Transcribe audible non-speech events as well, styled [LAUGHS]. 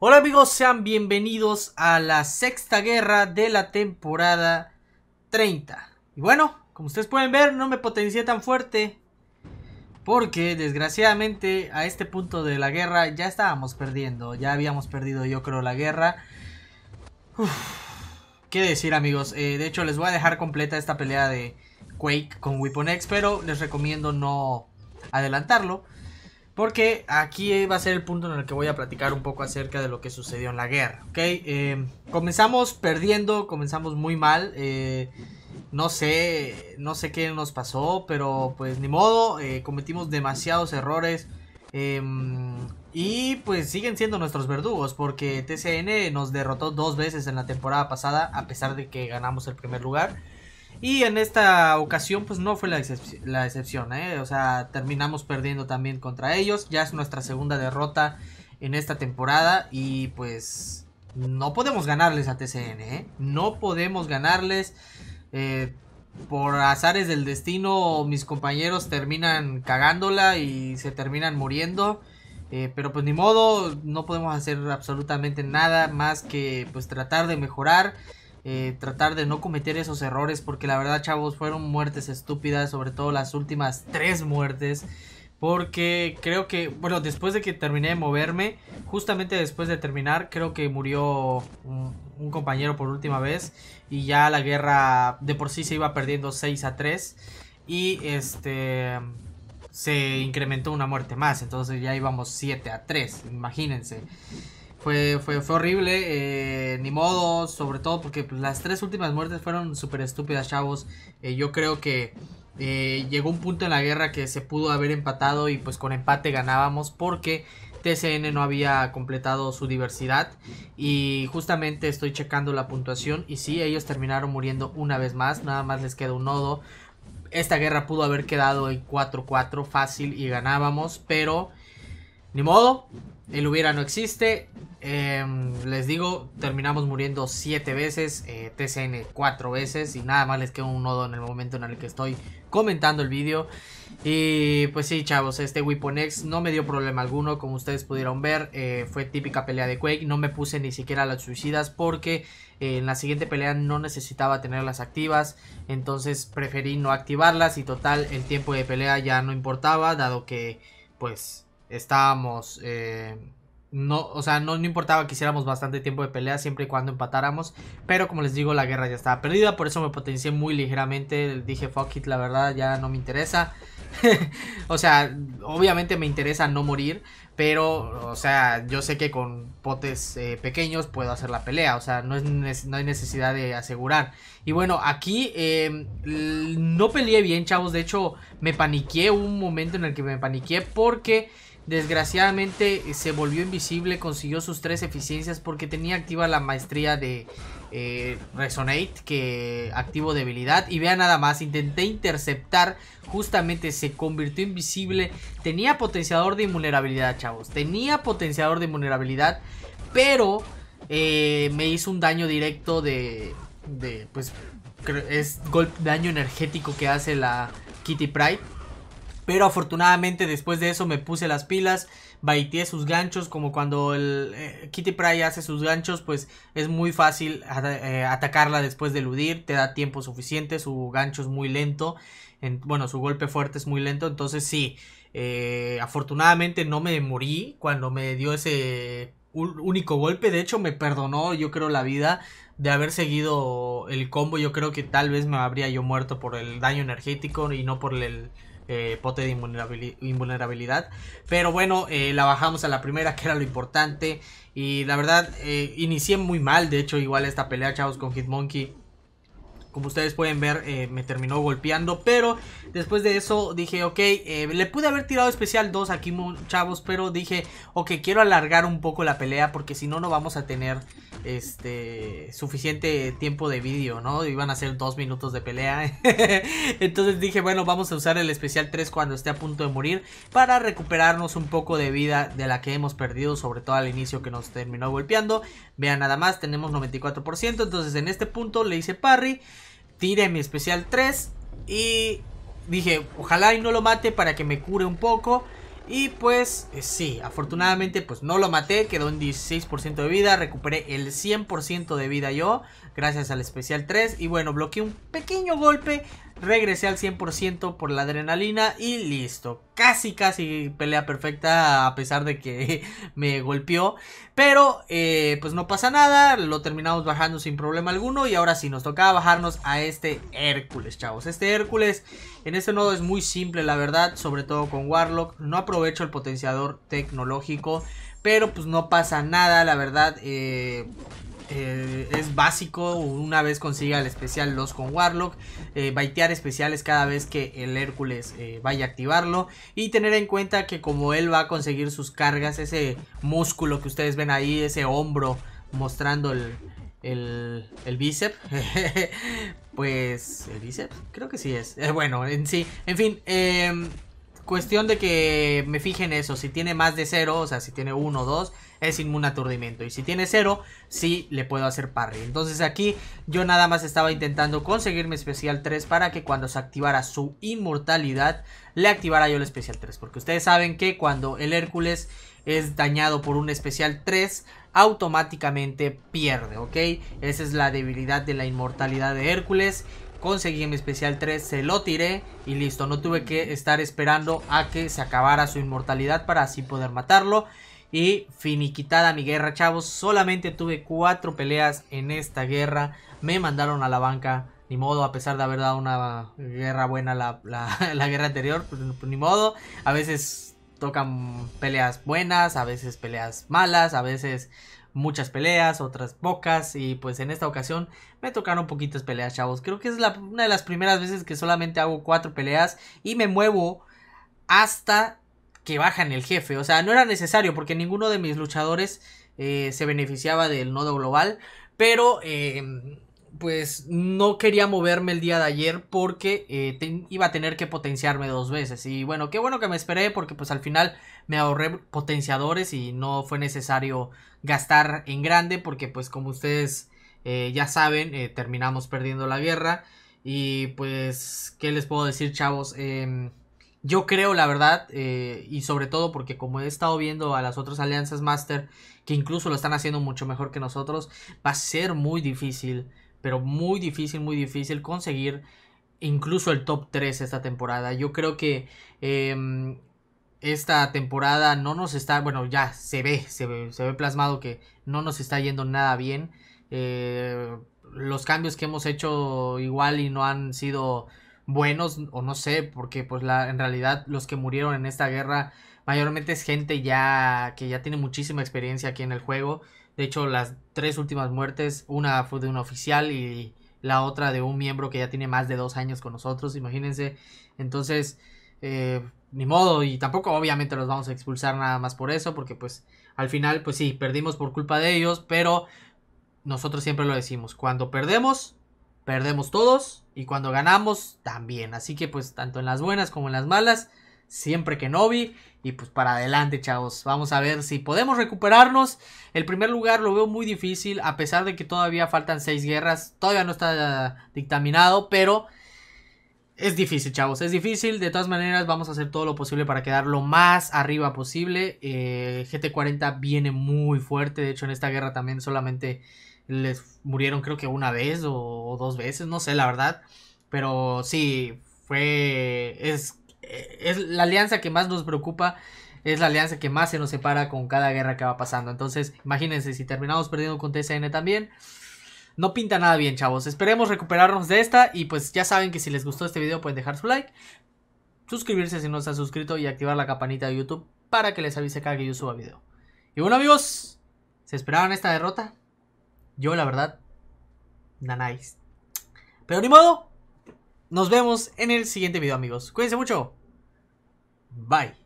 Hola amigos, sean bienvenidos a la sexta guerra de la temporada 30. Y bueno, como ustedes pueden ver, no me potencié tan fuerte. Porque desgraciadamente a este punto de la guerra ya estábamos perdiendo. Ya habíamos perdido yo creo la guerra. qué decir amigos. Eh, de hecho les voy a dejar completa esta pelea de Quake con Weapon X. Pero les recomiendo no adelantarlo. Porque aquí va a ser el punto en el que voy a platicar un poco acerca de lo que sucedió en la guerra, ¿ok? Eh, comenzamos perdiendo, comenzamos muy mal. Eh, no sé, no sé qué nos pasó, pero pues ni modo, eh, cometimos demasiados errores. Em, y pues siguen siendo nuestros verdugos, porque TCN nos derrotó dos veces en la temporada pasada, a pesar de que ganamos el primer lugar. Y en esta ocasión, pues no fue la, excepción, ¿eh? O sea, terminamos perdiendo también contra ellos. Ya es nuestra segunda derrota en esta temporada. Y pues no podemos ganarles a TCN, ¿eh? No podemos ganarles. Eh, por azares del destino, mis compañeros terminan cagándola y se terminan muriendo. Eh, pero pues ni modo, no podemos hacer absolutamente nada más que pues tratar de mejorar. Eh, tratar de no cometer esos errores, porque la verdad, chavos, fueron muertes estúpidas, sobre todo las últimas tres muertes. Porque creo que, bueno, después de que terminé de moverme, justamente después de terminar, creo que murió un, un compañero por última vez. Y ya la guerra de por sí se iba perdiendo 6 a 3. Y este se incrementó una muerte más. Entonces ya íbamos 7 a 3, imagínense fue, horrible, eh, ni modo, sobre todo porque pues, las tres últimas muertes fueron súper estúpidas, chavos. Eh, yo creo que eh, llegó un punto en la guerra que se pudo haber empatado y pues con empate ganábamos porque TCN no había completado su diversidad y justamente estoy checando la puntuación y sí, ellos terminaron muriendo una vez más, nada más les queda un nodo. Esta guerra pudo haber quedado en 4-4 fácil y ganábamos, pero ni modo, el hubiera no existe. Em, les digo, terminamos muriendo 7 veces, eh, TCN 4 veces y nada más les quedó un nodo en el momento en el que estoy comentando el vídeo. Y pues sí, chavos, este Weapon X no me dio problema alguno, como ustedes pudieron ver, eh, fue típica pelea de Quake, no me puse ni siquiera las suicidas porque eh, en la siguiente pelea no necesitaba tenerlas activas, entonces preferí no activarlas y total el tiempo de pelea ya no importaba, dado que pues estábamos... Eh, no, o sea, no, no, importaba que hiciéramos bastante tiempo de pelea siempre y cuando empatáramos. Pero como les digo, la guerra ya estaba perdida. Por eso me potencié muy ligeramente. Dije, fuck it, la verdad, ya no me interesa. [LAUGHS] o sea, obviamente me interesa no morir. Pero, o sea, yo sé que con potes eh, pequeños puedo hacer la pelea. O sea, no, hay necesidad de asegurar. Y bueno, aquí em, no peleé bien, chavos. De hecho, me paniqué. un momento en el que me paniqué porque... Desgraciadamente eh, se volvió invisible, consiguió sus tres eficiencias porque tenía activa la maestría de eh, Resonate, que activo debilidad. Y vea nada más, intenté interceptar, justamente se convirtió invisible. Tenía potenciador de invulnerabilidad, chavos. Tenía potenciador de invulnerabilidad, pero eh, me hizo un daño directo de... pues es golpe, daño energético que hace la Kitty Pride. Pero afortunadamente después de eso me puse las pilas, baiteé sus ganchos, como cuando el eh, Kitty Pryde hace sus ganchos, pues es muy fácil eh, atacarla después de eludir, te da tiempo suficiente, su gancho es muy lento, bueno, su golpe fuerte es muy lento, entonces sí, eh, afortunadamente no me morí cuando me dio ese único golpe, de hecho me perdonó yo creo la vida de haber seguido el combo, yo creo que tal vez me habría yo muerto por el daño energético y no por el eh, pote de invulnerabilidad, Pero bueno, eh, la bajamos a la primera, que era lo importante. Y la verdad, eh, inicié muy mal. De hecho, igual esta pelea, chavos, con Hitmonkey. Como ustedes pueden ver, me terminó golpeando. Pero después de eso dije, ok, le pude haber tirado especial 2 aquí, chavos. Pero dije, ok, quiero alargar un poco la pelea porque si no, no vamos a tener este suficiente tiempo de vídeo, ¿no? Iban a ser dos minutos de pelea. [LAUGHS] Entonces dije, bueno, vamos a usar el especial 3 cuando esté a punto de morir para recuperarnos un poco de vida de la que hemos perdido, sobre todo al inicio que nos terminó golpeando. Vean nada más, tenemos 94%, entonces en este punto le hice parry, Tire mi especial 3 y dije, ojalá y no lo mate para que me cure un poco. Y pues eh, sí, afortunadamente pues no lo maté, quedó en 16% de vida, recuperé el 100% de vida yo, gracias al especial 3. Y bueno, bloqueé un pequeño golpe regresé al 100% por la adrenalina y listo. Casi, casi pelea perfecta a pesar de que [LAUGHS] me golpeó. Pero eh, pues no pasa nada, lo terminamos bajando sin problema alguno y ahora sí nos tocaba bajarnos a este Hércules, chavos. Este Hércules en este nodo es muy simple, la verdad, sobre todo con Warlock. No aprovecho el potenciador tecnológico. Pero pues no pasa nada, la verdad. Eh, eh, es básico. Una vez consiga el especial 2 con Warlock. Eh, baitear especiales cada vez que el Hércules eh, vaya a activarlo. Y tener en cuenta que como él va a conseguir sus cargas, ese músculo que ustedes ven ahí, ese hombro mostrando el, bíceps. [LAUGHS] pues, ¿el bíceps? Creo que sí es. Eh, bueno, en sí. En fin, em, cuestión de que me fijen eso. Si tiene más de cero o sea, si tiene uno o 2, es inmune Y si tiene cero sí le puedo hacer parry. Entonces aquí yo nada más estaba intentando conseguirme especial 3 para que cuando se activara su inmortalidad, le activara yo el especial 3. Porque ustedes saben que cuando el Hércules es dañado por un especial 3, automáticamente pierde, ¿ok? Esa es la debilidad de la inmortalidad de Hércules conseguí mi especial 3, se lo tiré y listo. No tuve que estar esperando a que se acabara su inmortalidad para así poder matarlo. Y finiquitada mi guerra, chavos. Solamente tuve 4 peleas en esta guerra. Me mandaron a la banca. Ni modo, a pesar de haber dado una guerra buena la, la, [LAUGHS] guerra anterior. Pues, ni modo. A veces tocan peleas buenas, a veces peleas malas, a veces muchas peleas, otras pocas y pues en esta ocasión me tocaron poquitas peleas, chavos. Creo que es una de las primeras veces que solamente hago cuatro peleas y me muevo hasta que bajan el jefe. O sea, no era necesario porque ninguno de mis luchadores eh, se beneficiaba del nodo global, pero... Eh, pues no quería moverme el día de ayer porque eh, iba a tener que potenciarme dos veces. Y bueno, qué bueno que me esperé porque pues al final me ahorré potenciadores y no fue necesario gastar en grande porque pues como ustedes eh, ya saben eh, terminamos perdiendo la guerra. Y pues, ¿qué les puedo decir chavos? Em, yo creo la verdad y sobre todo porque como he estado viendo a las otras alianzas master que incluso lo están haciendo mucho mejor que nosotros, va a ser muy difícil pero muy difícil, muy difícil conseguir incluso el top 3 esta temporada. Yo creo que em, esta temporada no nos está, bueno, ya se ve, se ve, se ve plasmado que no nos está yendo nada bien. Eh, los cambios que hemos hecho igual y no han sido buenos o no sé, porque pues la, en realidad los que murieron en esta guerra Mayormente es gente ya que ya tiene muchísima experiencia aquí en el juego. De hecho, las tres últimas muertes, una fue de un oficial y la otra de un miembro que ya tiene más de dos años con nosotros, imagínense. Entonces, eh, ni modo, y tampoco obviamente los vamos a expulsar nada más por eso, porque pues al final, pues sí, perdimos por culpa de ellos, pero nosotros siempre lo decimos, cuando perdemos, perdemos todos, y cuando ganamos, también. Así que pues tanto en las buenas como en las malas, siempre que no vi. Y pues para adelante, chavos. Vamos a ver si podemos recuperarnos. El primer lugar lo veo muy difícil, a pesar de que todavía faltan seis guerras. Todavía no está dictaminado, pero es difícil, chavos. Es difícil. De todas maneras, vamos a hacer todo lo posible para quedar lo más arriba posible. Eh, GT40 viene muy fuerte. De hecho, en esta guerra también solamente les murieron creo que una vez o dos veces. No sé, la verdad. Pero sí, fue... Es es la alianza que más nos preocupa, es la alianza que más se nos separa con cada guerra que va pasando. Entonces, imagínense, si terminamos perdiendo con TSN también, no pinta nada bien, chavos. Esperemos recuperarnos de esta y pues ya saben que si les gustó este video pueden dejar su like, suscribirse si no se han suscrito y activar la campanita de YouTube para que les avise cada que yo suba video. Y bueno, amigos, ¿se esperaban esta derrota? Yo, la verdad, nada Nice. Pero ni modo, nos vemos en el siguiente video, amigos. Cuídense mucho. Bye.